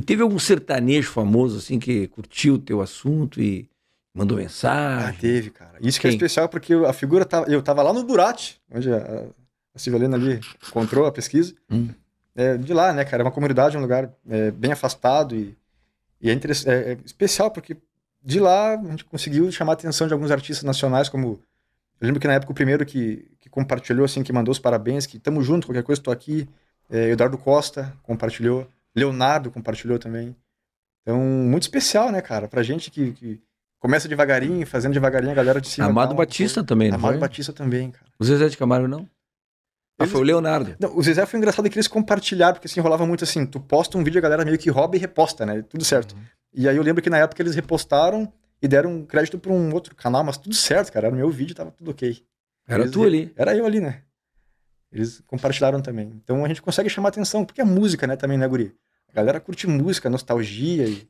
E teve algum sertanejo famoso, assim, que curtiu o teu assunto e mandou ah, mensagem? Ah, teve, cara. Isso Quem? que é especial, porque a figura tava. Eu tava lá no Burate, onde a, a ali encontrou a pesquisa. Hum. É, de lá, né, cara? É uma comunidade, um lugar é, bem afastado e, e é, é, é, especial porque de lá a gente conseguiu chamar a atenção de alguns artistas nacionais, como. Eu lembro que na época o primeiro que, que compartilhou, assim, que mandou os parabéns, que tamo junto, qualquer coisa, tô aqui. É, Eduardo Costa compartilhou. Leonardo compartilhou também. Então, muito especial, né, cara? Pra gente que, que começa devagarinho, fazendo devagarinho a galera de cima. Amado tá Batista foi... também, né? Amado foi? Batista também, cara. O Zezé de Camargo não? Ah, foi o Leonardo. Não, o Zezé foi engraçado que eles compartilharam, porque se assim, enrolava muito assim, tu posta um vídeo, a galera meio que rouba e reposta, né? Tudo certo. Uhum. E aí eu lembro que na época eles repostaram e deram crédito pra um outro canal, mas tudo certo, cara. Era o meu vídeo, tava tudo ok. Era eles... tu ali. Era eu ali, né? Eles compartilharam também. Então a gente consegue chamar atenção, porque é música, né, também, né, Guri? A galera curte música, nostalgia e